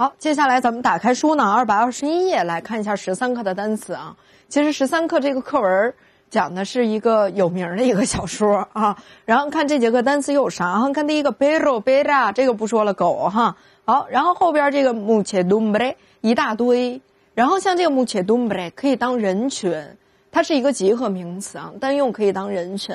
好，接下来咱们打开书呢，二百二十一页来看一下十三课的单词啊。其实十三课这个课文讲的是一个有名的一个小说啊。然后看这节课单词有啥？哈，看第一个 “pero pera”，这个不说了，狗哈。好，然后后边这个 “muchedumbre” 一大堆。然后像这个 “muchedumbre” 可以当人群，它是一个集合名词啊，单用可以当人群。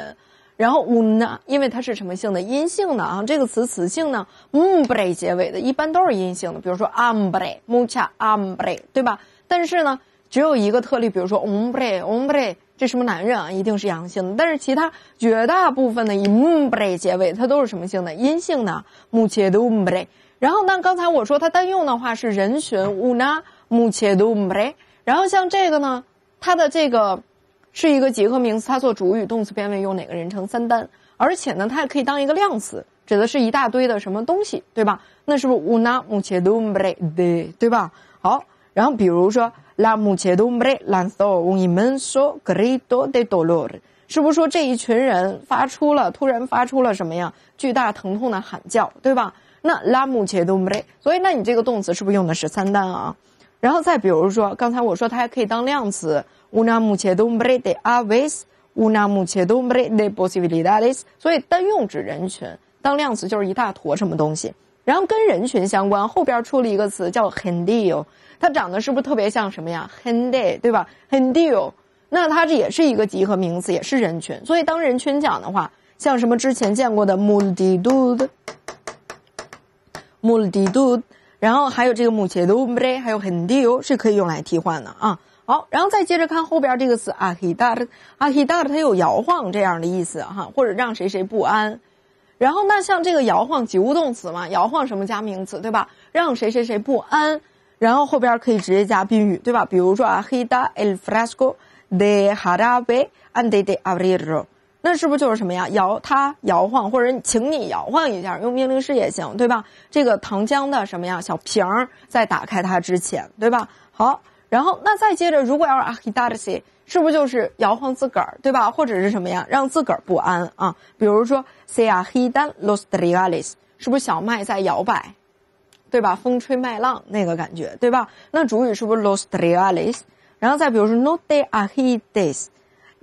然后 una，因为它是什么性的？阴性的啊，这个词词性呢，umbre 结尾的，一般都是阴性的，比如说 u m b r e m u c h a umbre，对吧？但是呢，只有一个特例，比如说 umbre，umbre，这什么男人啊，一定是阳性的。但是其他绝大部分的 umbre 结尾，它都是什么性的？阴性的 m u c h a d u m b r e 然后呢，刚才我说它单用的话是人群 una m u c h a d u m b r e 然后像这个呢，它的这个。是一个集合名词，它做主语，动词变位用哪个人称三单，而且呢，它还可以当一个量词，指的是一大堆的什么东西，对吧？那是不是 una muchedumbre de，对吧？好，然后比如说 la muchedumbre lanzó un inmenso grito de dolor，是不是说这一群人发出了突然发出了什么呀巨大疼痛的喊叫，对吧？那 la muchedumbre，所以那你这个动词是不是用的是三单啊？然后再比如说，刚才我说它还可以当量词。una muchedumbre una aves, muchedumbre de de posibilidades。所以单用指人群，当量词就是一大坨什么东西。然后跟人群相关，后边出了一个词叫 h e n d i o 它长得是不是特别像什么呀？hende 对吧 h e n d i o 那它这也是一个集合名词，也是人群。所以当人群讲的话，像什么之前见过的 muldido 的，muldido，然后还有这个 m d u m b r e 还有 h e n d i o 是可以用来替换的啊。好，然后再接着看后边这个词啊，he da，啊，he da，它有摇晃这样的意思哈，或者让谁谁不安。然后那像这个摇晃，及物动词嘛，摇晃什么加名词对吧？让谁谁谁不安。然后后边可以直接加宾语对吧？比如说啊，he da el fresco de harabe and e d e a b i r i o 那是不是就是什么呀？摇它，摇晃，或者请你摇晃一下，用命令式也行对吧？这个糖浆的什么呀？小瓶儿在打开它之前对吧？好。然后，那再接着，如果要是阿黑大的西，是不是就是摇晃自个儿，对吧？或者是什么呀，让自个儿不安啊？比如说，s a 西阿黑丹洛 r i a l 雷 s 是不是小麦在摇摆，对吧？风吹麦浪那个感觉，对吧？那主语是不是 los 洛 r i a l 雷 s 然后再比如说，no day h 黑 days，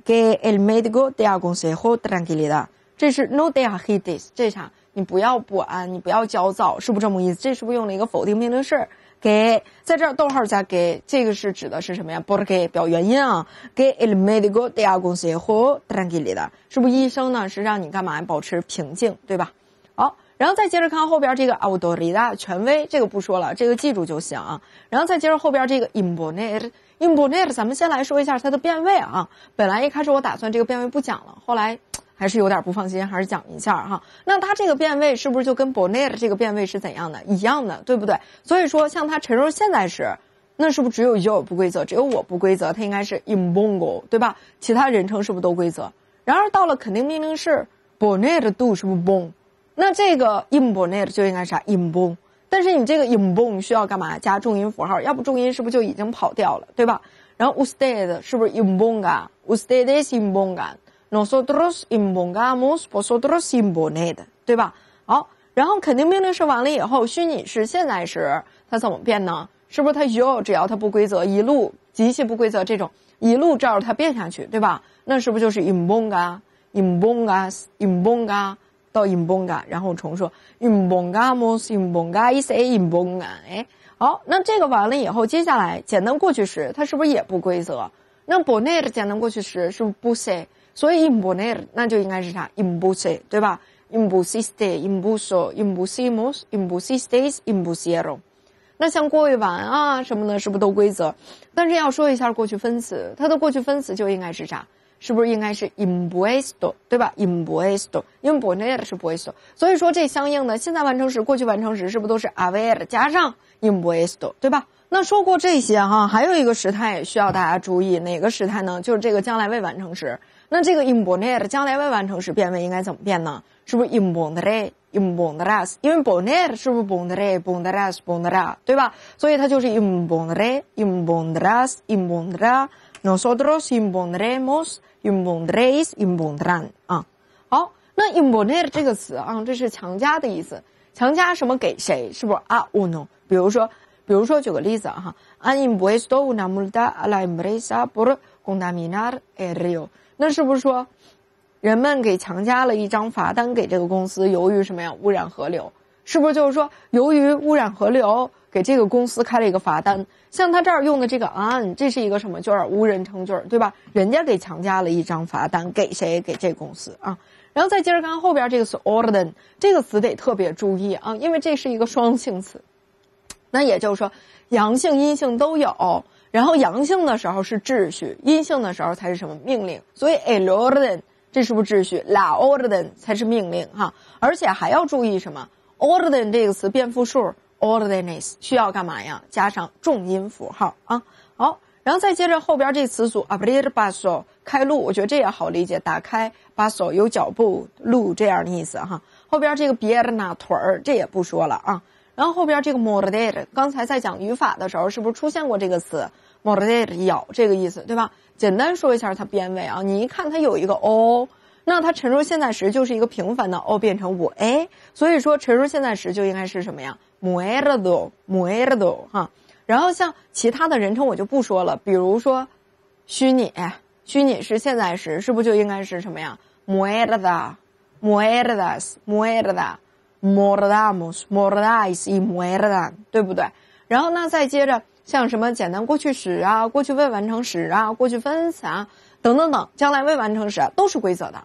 给 El médico de 阿公司和 t r a n u i l i a 这是 no day h 黑 days 这场，你不要不安，你不要焦躁，是不是这么意思？这是不是用了一个否定命令式？给，在这儿逗号加给，这个是指的是什么呀？bolle 给表原因啊。给 el médico de la o n s 公司或 drangilida，是不是医生呢？是让你干嘛保持平静，对吧？好，然后再接着看后边这个 autoridad 权威，这个不说了，这个记住就行啊。然后再接着后边这个 i m p o n e t i m p o n e t 咱们先来说一下它的变位啊。本来一开始我打算这个变位不讲了，后来。还是有点不放心，还是讲一下哈。那它这个变位是不是就跟 bonnet 这个变位是怎样的一样的，对不对？所以说，像它陈述现在时，那是不是只有 you 不规则，只有我不规则，它应该是 imbongo，对吧？其他人称是不是都规则？然而到了肯定命令式，bonnet do 是不是 bon，那这个 imbonnet 就应该啥 imbon，但是你这个 imbon 需要干嘛？加重音符号，要不重音是不是就已经跑掉了，对吧？然后 usted 是不是 i m b o n g a u s t e d i s imbonga。nosotros impongamos nosotros imboned，对吧？好，然后肯定命令式完了以后，虚拟式现在时它怎么变呢？是不是它又只要它不规则，一路极其不规则这种一路照着它变下去，对吧？那是不是就是 imponga, i m p o n g a imponga 到 imponga，然后重说 impongamos, imponga, i se imponga，哎，好，那这个完了以后，接下来简单过去时它是不是也不规则？那 boned 简单过去时是不是 s y 所以 imponer 那就应该是啥 i m b u c e 对吧？imbusciste，imbuso，imbuscimos，imbuscistes，imbusciero。那像过胃完啊什么的，是不是都规则？但是要说一下过去分词，它的过去分词就应该是啥？是不是应该是 imboesto 对吧？imboesto，因为 poner 是 boesto，所以说这相应的现在完成时、过去完成时是不是都是 haber 加上 imboesto 对吧？那说过这些哈，还有一个时态需要大家注意，哪个时态呢？就是这个将来未完成时。那这个 imponer 将来未完成时变位应该怎么变呢？是不是 impondre, impondras, 因为 p o n e r 是不是 pondre, pondras, pondrá？对吧？所以它就是 impondre, impondras, impondrá。nosotros impondremos, impondréis, impondrán。啊，好，那 imponer 这个词啊，这是强加的意思，强加什么给谁？是不是啊？ono，比如说，比如说举个例子 s a 哈，han impuesto una multa a la empresa por contaminar el río。那是不是说，人们给强加了一张罚单给这个公司？由于什么呀？污染河流，是不是就是说，由于污染河流给这个公司开了一个罚单？像他这儿用的这个 an，这是一个什么句儿？无人称句儿，对吧？人家给强加了一张罚单给谁？给这公司啊。然后再接着看后边这个词，order，这个词得特别注意啊，因为这是一个双性词，那也就是说，阳性、阴性都有。然后阳性的时候是秩序，阴性的时候才是什么命令？所以 el orden 这是不是秩序？la orden 才是命令哈。而且还要注意什么？orden 这个词变复数 o r d e n i s 需要干嘛呀？加上重音符号啊。好，然后再接着后边这词组 abrir b a s o 开路，我觉得这也好理解，打开 b a s o 有脚步路这样的意思哈。后边这个 b i e r n a 腿儿这也不说了啊。然后后边这个 m o r d e e 刚才在讲语法的时候是不是出现过这个词 m o r d e e 咬这个意思对吧？简单说一下它变位啊，你一看它有一个 o，那它陈述现在时就是一个平凡的 o 变成我 a，所以说陈述现在时就应该是什么呀？muerdo，muerdo 哈。然后像其他的人称我就不说了，比如说虚拟，虚拟是现在时，是不是就应该是什么呀？muerda，muerdas，muerda。modamos, r modas, i m m o d a n 对不对？然后呢，再接着像什么简单过去时啊，过去未完成时啊，过去分词啊，等等等，将来未完成时啊，都是规则的。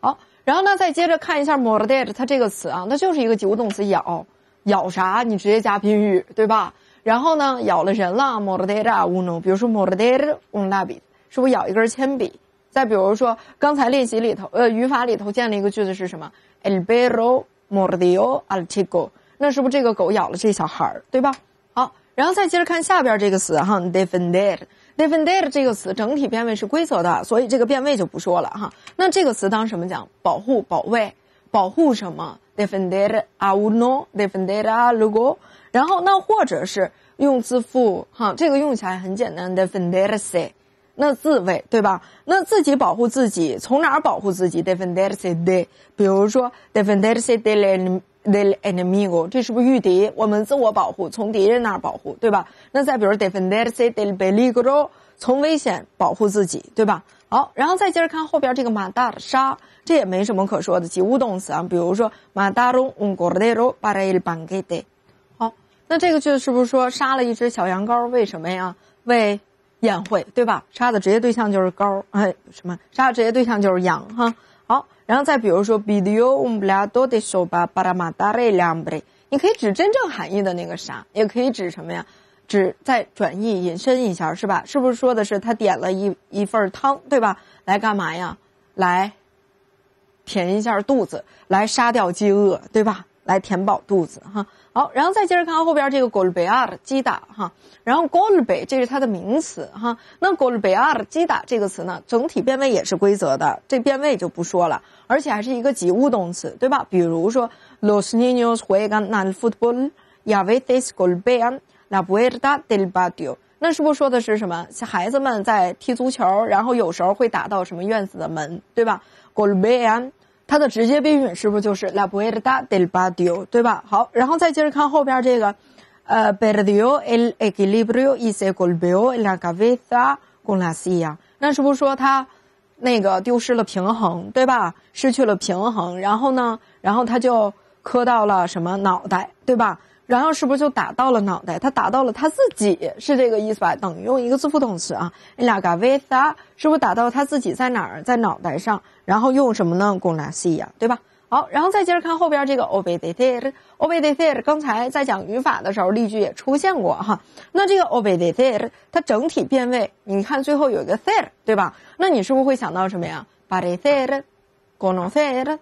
好，然后呢，再接着看一下 m o d e r a 它这个词啊，那就是一个及物动词，咬，咬啥？你直接加宾语，对吧？然后呢，咬了人了，moderar uno，比如说 moderar un l a b i 是不咬一根铅笔？再比如说刚才练习里头，呃，语法里头见了一个句子是什么？el perro。Mordio atigo，那是不是这个狗咬了这小孩儿，对吧？好，然后再接着看下边这个词哈 d e f e n d e r d e f e n d e r 这个词整体变位是规则的，所以这个变位就不说了哈。那这个词当什么讲？保护、保卫、保护什么？defended r n 乌诺 d e f e n d e r a lugo。然后那或者是用字符哈，这个用起来很简单 d e f e n d e r say。那自卫对吧？那自己保护自己，从哪儿保护自己 d e f e n d e r s i a de，比如说 d e f e n d e r s i a de l s de l e n e m i g o 这是不是御敌？我们自我保护，从敌人那儿保护，对吧？那再比如 d e f e n d e r s i a de peligro，从危险保护自己，对吧？好，然后再接着看后边这个马达杀，这也没什么可说的，及物动词啊，比如说马达龙 un gordero para el banquete。好，那这个句子是不是说杀了一只小羊羔？为什么呀？为宴会对吧？杀的职业对象就是羔哎，什么？杀的职业对象就是羊哈。好，然后再比如说，你可以指真正含义的那个啥，也可以指什么呀？指再转意引申一下，是吧？是不是说的是他点了一一份汤，对吧？来干嘛呀？来填一下肚子，来杀掉饥饿，对吧？来填饱肚子哈，好，然后再接着看后边这个 g o l b e a r 击打哈，然后 golpe 这是它的名词哈，那 g o l b e a r 击打这个词呢，整体变位也是规则的，这变位就不说了，而且还是一个及物动词，对吧？比如说 los niños juegan al fútbol y a veces g o l b e a n la puerta del patio，那是不是说的是什么？孩子们在踢足球，然后有时候会打到什么院子的门，对吧 g o l b e a n 它的直接宾语是不是就是 la puerta del b a t i o 对吧？好，然后再接着看后边这个，呃，b e r d i o el equilibrio es golpeo la cabeza con la s i a 那是不是说他那个丢失了平衡，对吧？失去了平衡，然后呢，然后他就磕到了什么脑袋，对吧？然后是不是就打到了脑袋？他打到了他自己，是这个意思吧？等于用一个助副动词啊，la cabeza 是不是打到他自己在哪儿？在脑袋上。然后用什么呢？conocer，对吧？好，然后再接着看后边这个 obedecer，obedecer。刚才在讲语法的时候，例句也出现过哈。那这个 obedecer 它整体变位，你看最后有一个 cer，对吧？那你是不是会想到什么呀 b a r e c e r c o n o c e r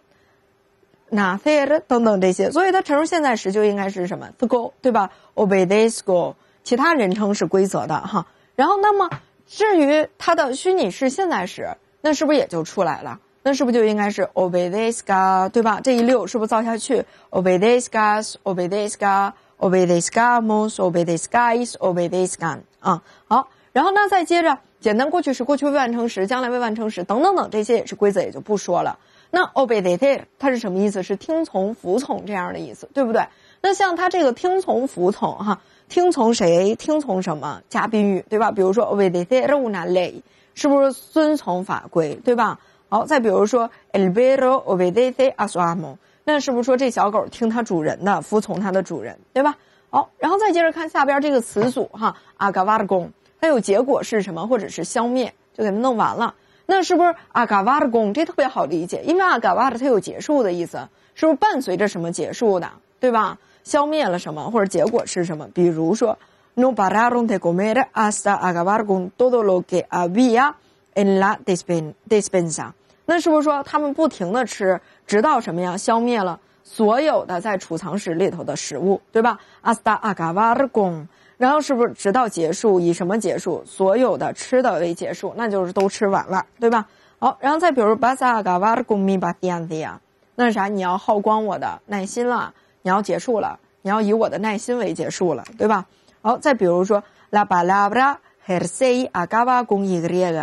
n i f e 等，等这些，所以它陈述现在时就应该是什么，go，the a l 对吧 o b e t h i s g o a l 其他人称是规则的哈。然后，那么至于它的虚拟式现在时，那是不是也就出来了？那是不是就应该是 o b e t h i s g a y 对吧？这一溜是不是造下去 o b e t h e s c a s o b e t h e s g a s o b e t h e s g u a m o s o b e t h i s c a s o b e t h i s g a n 啊，好。然后呢，再接着简单过去式、过去未完成时、将来未完成时等等等这些也是规则，也就不说了。那 obedecer 它是什么意思？是听从、服从这样的意思，对不对？那像它这个听从、服从，哈，听从谁？听从什么？加宾语，对吧？比如说 obedecer una ley，是不是遵从法规，对吧？好，再比如说 el perro obedecer a su amo，那是不是说这小狗听它主人的，服从它的主人，对吧？好，然后再接着看下边这个词组哈 a g u a r o n g 它有结果是什么？或者是消灭，就给它弄完了。那是不是 acabar con？这特别好理解，因为 acabar con 它有结束的意思，是不是伴随着什么结束的，对吧？消灭了什么，或者结果是什么？比如说，no pararon de comer hasta acabar con todo lo que había en la despensa。那是不是说他们不停的吃，直到什么样？消灭了所有的在储藏室里头的食物，对吧？hasta acabar con。然后是不是直到结束？以什么结束？所有的吃的为结束，那就是都吃完了，对吧？好，然后再比如巴萨嘎瓦的米巴把垫子呀，那是啥？你要耗光我的耐心了，你要结束了，你要以我的耐心为结束了，对吧？好，再比如说拉巴拉布拉赫尔塞阿嘎瓦工伊格列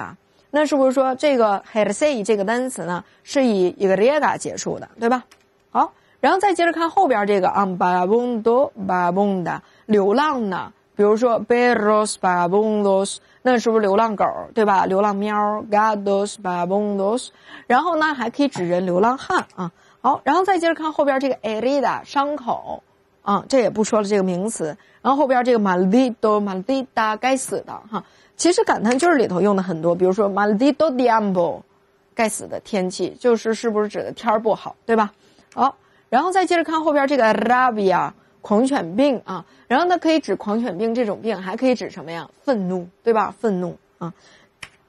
那是不是说这个赫尔塞这个单词呢是以一个列格结束的，对吧？好，然后再接着看后边这个啊，巴隆多巴隆的流浪呢？比如说，perros barbudos，那是不是流浪狗，对吧？流浪喵，gatos barbudos。然后呢，还可以指人，流浪汉啊。好，然后再接着看后边这个 herida 伤口，啊，这也不说了，这个名词。然后后边这个 maldito maldita，该死的哈。其实感叹句里头用的很多，比如说 maldito tiempo，该死的天气，就是是不是指的天儿不好，对吧？好，然后再接着看后边这个 rabia。狂犬病啊，然后它可以指狂犬病这种病，还可以指什么呀？愤怒，对吧？愤怒啊！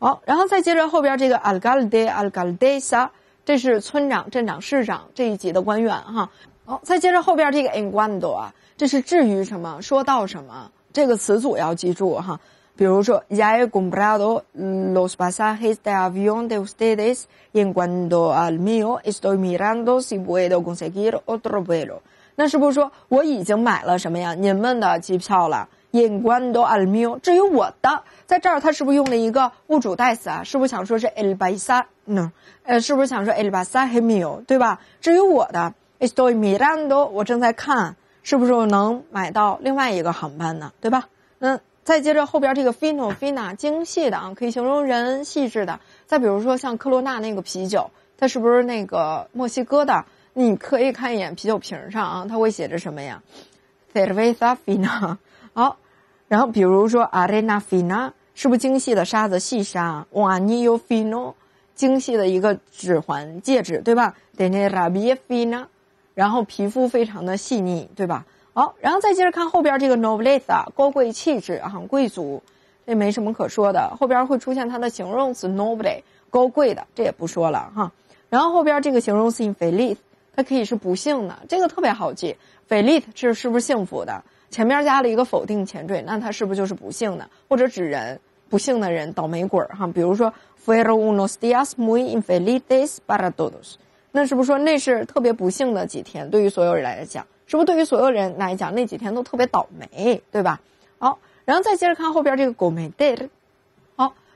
好，然后再接着后边这个 alcalde alcaldesa，这是村长、镇长、市长这一级的官员哈。好，再接着后边这个 en cuando 啊，这是至于什么，说到什么，这个词组要记住哈。比如说 ya el gombrado los pasa his de avión de ustedes en cuando al mío estoy mirando si puedo conseguir otro vuelo。那是不是说我已经买了什么呀？你们的机票了 i no. u a n d 至于我的，在这儿他是不是用了一个物主代词啊？是不是想说是 El b a s a no？呃，是不是想说 El b a s a m i 有对吧？至于我的 Estoy mirando，我正在看，是不是我能买到另外一个航班呢？对吧？那再接着后边这个 Finofina，精细的啊，可以形容人细致的。再比如说像科罗娜那个啤酒，它是不是那个墨西哥的？你可以看一眼啤酒瓶上啊，它会写着什么呀？servi sa f i n a 好，然后比如说 arena f i n a 是不是精细的沙子，细沙？wa neo fino，精细的一个指环戒指，对吧？tenera bie f i n a 然后皮肤非常的细腻，对吧？好，然后再接着看后边这个 novelita，高贵气质，啊，贵族，这没什么可说的。后边会出现它的形容词 novel，高贵的，这也不说了哈。然后后边这个形容词 infeliz。它可以是不幸的，这个特别好记。f e l i t 这是不是幸福的？前面加了一个否定前缀，那它是不是就是不幸的？或者指人，不幸的人，倒霉鬼儿哈。比如说 f e r r a uno dias muy i n f e l i d e s para todos，那是不是说那是特别不幸的几天？对于所有人来讲，是不是对于所有人来讲那几天都特别倒霉，对吧？好，然后再接着看后边这个 g o m e d e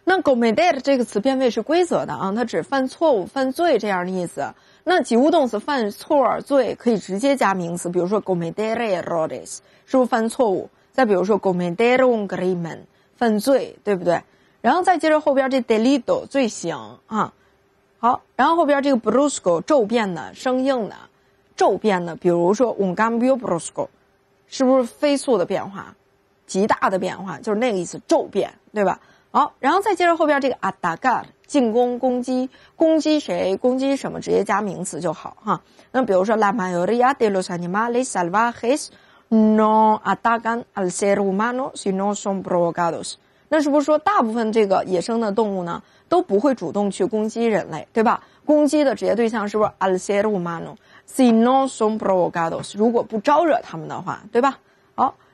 那 g o m e d e r 这个词变位是规则的啊，它指犯错误、犯罪这样的意思。那及物动词犯错、罪可以直接加名词，比如说 g o m e d e r errores 是不是犯错误？再比如说 g o m e d e r un crimen 犯罪，对不对？然后再接着后边这 delito 罪行啊，好，然后后边这个 brusco 骤变的、生硬的、骤变的，比如说 un cambio brusco，是不是飞速的变化、极大的变化，就是那个意思，骤变，对吧？好，然后再接着后边这个阿达嘎，进攻、攻击、攻击谁、攻击什么，直接加名词就好哈。那比如说拉马尤利亚德罗萨尼马雷萨尔瓦黑斯，no atacan al ser humano sino son provocados。那是不是说大部分这个野生的动物呢，都不会主动去攻击人类，对吧？攻击的职业对象是不是 al c e r humano sino son provocados？如果不招惹他们的话，对吧？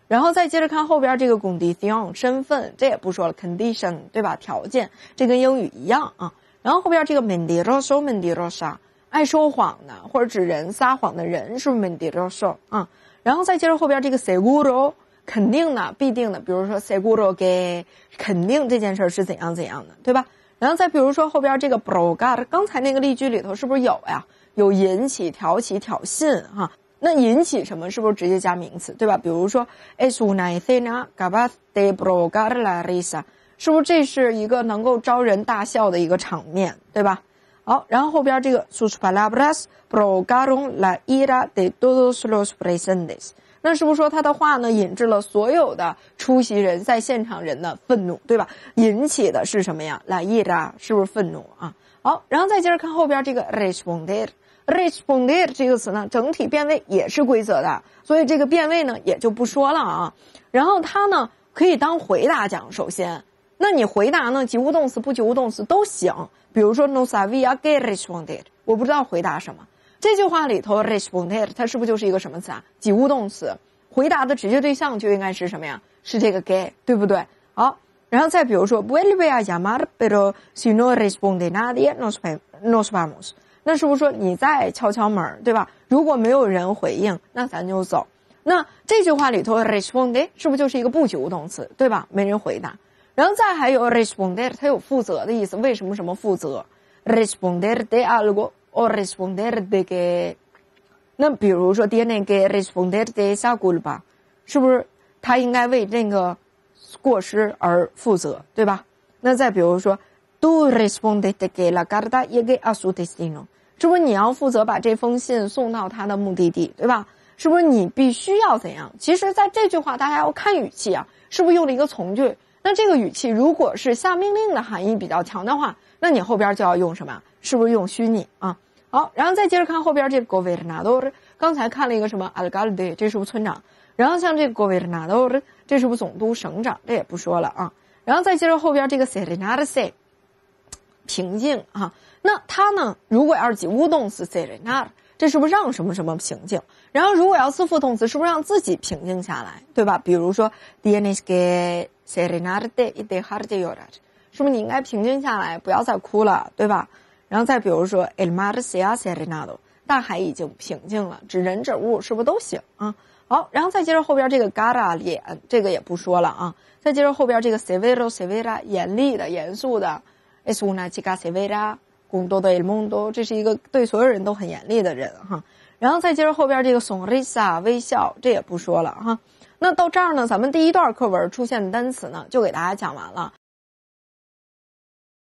然后再接着看后边这个 c o n d i t i o n 身份，这也不说了，condition 对吧？条件，这跟英语一样啊。然后后边这个 m e n d i r o s o m e n d i r o s o 爱说谎的，或者指人撒谎的人，是不是 m e n d i r o s o 啊？然后再接着后边这个 seguro，肯定的，必定的，比如说 seguro que，肯定这件事是怎样怎样的，对吧？然后再比如说后边这个 b r o g a r 刚才那个例句里头是不是有呀？有引起、挑起、挑衅，哈。那引起什么？是不是直接加名词，对吧？比如说，es una cena g a s a a de progar la risa，是不是这是一个能够招人大笑的一个场面，对吧？好，然后后边这个 sus palabras progaron la ira de todos los presentes，那是不是说他的话呢，引致了所有的出席人在现场人的愤怒，对吧？引起的是什么呀？la ira，是不是愤怒啊？好，然后再接着看后边这个 responded，responded 这个词呢，整体变位也是规则的，所以这个变位呢也就不说了啊。然后它呢可以当回答讲，首先，那你回答呢，及物动词不及物动词都行。比如说，No, s a v i a g e t i responded。我不知道回答什么。这句话里头，responded 它是不是就是一个什么词啊？及物动词，回答的直接对象就应该是什么呀？是这个 g a y 对不对？好。然后再比如说，no v e l a llamar，pero si responden nadie，nos pa，nos p a r m o s 那是不是说你再敲敲门，对吧？如果没有人回应，那咱就走。那这句话里头，responden 是不是就是一个不及物动词，对吧？没人回答。然后再还有 responden，它有负责的意思。为什么什么负责？responden de 啊，如 g o o responden de 给，那比如说 tiene 爹人 e responden de esa 下锅了 a 是不是他应该为那个？过失而负责，对吧？那再比如说，do responded 给拉嘎达也给阿苏蒂斯丁 o 是不是你要负责把这封信送到他的目的地，对吧？是不是你必须要怎样？其实，在这句话大家要看语气啊，是不是用了一个从句？那这个语气如果是下命令的含义比较强的话，那你后边就要用什么？是不是用虚拟啊？好，然后再接着看后边这个 govet 纳多尔，刚才看了一个什么 a 嘎 d 迪，这是不是村长？然后像这个 g o b e r n a d o 这是不是总督、省长？这也不说了啊。然后再接着后边这个 Serenades，平静啊。那它呢，如果要是及物动词，Serenade，这是不是让什么什么平静？然后如果要是副动词，是不是让自己平静下来，对吧？比如说 Diana se Serenades, y de h a r d i o 是不是你应该平静下来，不要再哭了，对吧？然后再比如说 El mar se aserenado，大海已经平静了，指人、指物，是不是都行啊？好，然后再接着后边这个 gara 脸，这个也不说了啊。再接着后边这个 severo s e v e r a 严厉的、严肃的，es un achi g a s e v e r a con todo el mundo，这是一个对所有人都很严厉的人哈。然后再接着后边这个 sonrisa 微笑，这也不说了哈。那到这儿呢，咱们第一段课文出现的单词呢，就给大家讲完了。